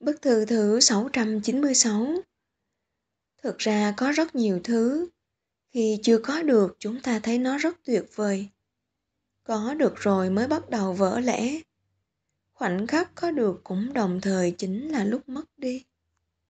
Bức thư thứ 696 Thực ra có rất nhiều thứ. Khi chưa có được chúng ta thấy nó rất tuyệt vời. Có được rồi mới bắt đầu vỡ lẽ. Khoảnh khắc có được cũng đồng thời chính là lúc mất đi.